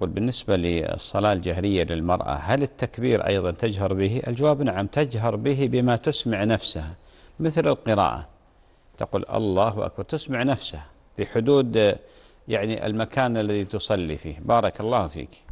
يقول بالنسبة للصلاة الجهرية للمرأة هل التكبير أيضا تجهر به الجواب نعم تجهر به بما تسمع نفسها مثل القراءة تقول الله أكبر تسمع نفسها في حدود يعني المكان الذي تصلي فيه بارك الله فيك